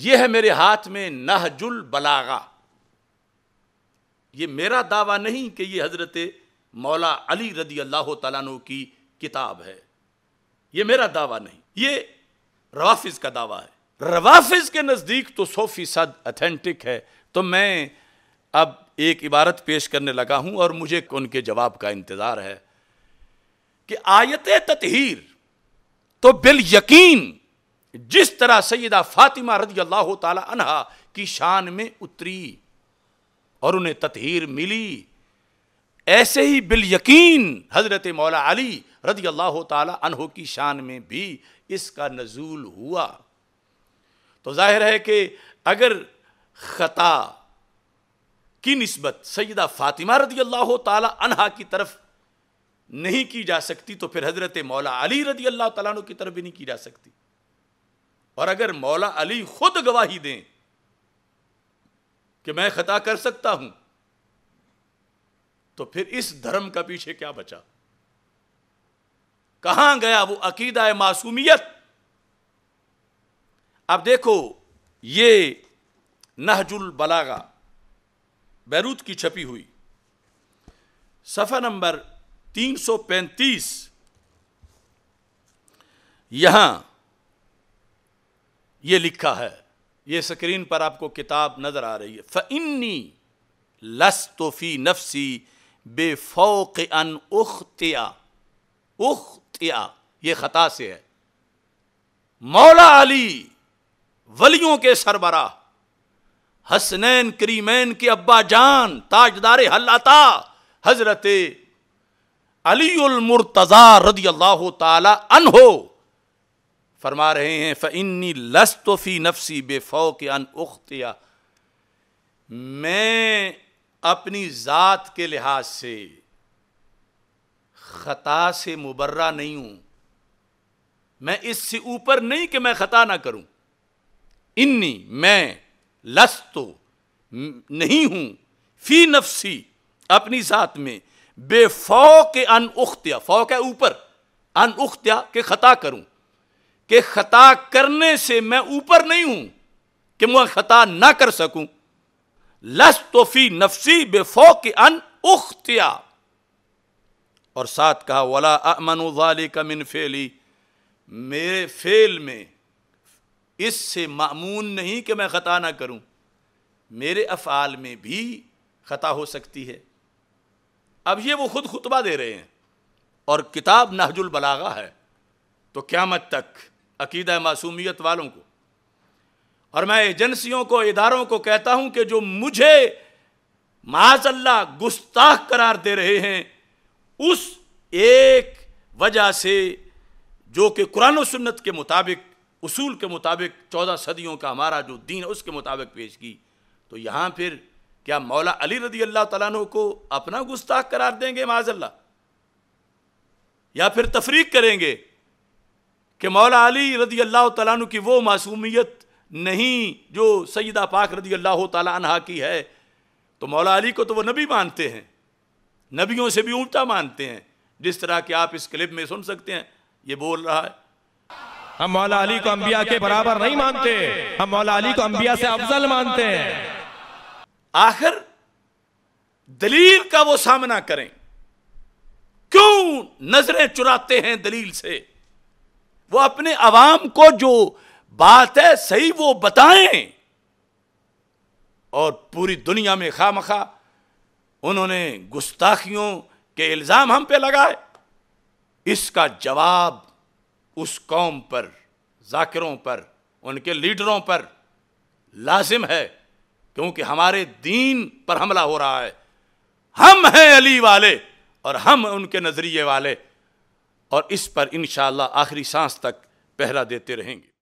यह है मेरे हाथ में नहजुल बलागा ये मेरा दावा नहीं कि ये हज़रत मौला अली रदी अल्लाह तु की किताब है ये मेरा दावा नहीं ये रवाफिज का दावा है रवाफिज के नज़दीक तो सौ फीसद अथेंटिक है तो मैं अब एक इबारत पेश करने लगा हूं और मुझे उनके जवाब का इंतज़ार है कि आयत ततहीर तो बिल यकीन जिस तरह सैदा फातिमा रजी अल्लाह तहा की शान में उतरी और उन्हें ततहीर मिली ऐसे ही बिल यकीन हजरत मौला अली रजी अल्लाह तहो की शान में भी इसका नजूल हुआ तो जाहिर है कि अगर ख़ता की नस्बत सैदा फातिमा रजी अल्लाह तहा की तरफ नहीं की जा सकती तो फिर हजरत मौला अली रजी अल्लाह तु की तरफ भी नहीं की जा सकती और अगर मौला अली खुद गवाही दें कि मैं खता कर सकता हूं तो फिर इस धर्म का पीछे क्या बचा कहां गया वो अकीदा मासूमियत अब देखो ये नहजुल बलागा बैरूत की छपी हुई सफ़ा नंबर 335 यहां ये लिखा है ये स्क्रीन पर आपको किताब नज़र आ रही है इन्नी लस तोफ़ी नफसी बेफोक अन उख्तिया उख्तिया ये ख़ता से है मौला अली वलियों के सरबरा हसनैन करीमैन के अब्बा जान ताजदार हल्लाता हज़रत मुर्तजा रदी अल्लाह तन हो फरमा रहे हैं फ़िन्नी लस्तफ़ी नफसी बेफौ के अन उख्तिया मैं अपनी ज़ात के लिहाज से ख़ता से मुबर्रा नहीं हूँ मैं इससे ऊपर नहीं कि मैं ख़ता ना करूँ इन्नी मैं लस्तो नहीं हूँ फ़ी नफसी अपनी ज़ात में बेफौ के अन उख्तिया फ़ौ के ऊपर अन उख्तिया के ख़ता करूँ कि खता करने से मैं ऊपर नहीं हूं कि मैं खता ना कर सकूं लस तोफी नफसी बेफो के अन उख्तिया और साथ कहा वाला अमन वाली कमिन फेली मेरे फेल में इससे मामून नहीं कि मैं ख़ता ना करूं मेरे अफ़ाल में भी ख़ता हो सकती है अब ये वो खुद खुतबा दे रहे हैं और किताब नहजुल बलागा है तो क़्यामत तक अकीद मासूमियत वालों को और मैं एजेंसियों को इदारों को कहता हूं कि जो मुझे माजल्ला गुस्ताख करार दे रहे हैं उस एक वजह से जो कि कुरान सुन्नत के मुताबिक उसूल के मुताबिक चौदह सदियों का हमारा जो दीन है उसके मुताबिक पेश की तो यहाँ फिर क्या मौला अली रदी अल्लाह तु को अपना गुस्ताख करार देंगे माजल्ला या फिर तफरीक करेंगे कि मौला अली रदी अल्लाह तु की वो मासूमियत नहीं जो सईदा पाक रदी अल्लाह तहा की है तो मौला अली को तो वह नबी मानते हैं नबियों से भी ऊँचा मानते हैं जिस तरह के आप इस क्लिप में सुन सकते हैं ये बोल रहा है हम मौला अली को अंबिया के बराबर नहीं मानते हम मौला अली को अंबिया से अफजल मानते हैं आखिर दलील का वो सामना करें क्यों नजरें चुराते हैं दलील से वो अपने आवाम को जो बात है सही वो बताएं और पूरी दुनिया में खा मखा उन्होंने गुस्ताखियों के इल्ज़ाम हम पे लगाए इसका जवाब उस कौम पर जाकिरों पर उनके लीडरों पर लाजिम है क्योंकि हमारे दीन पर हमला हो रहा है हम हैं अली वाले और हम उनके नज़रिए वाले और इस पर इन आखिरी सांस तक पहरा देते रहेंगे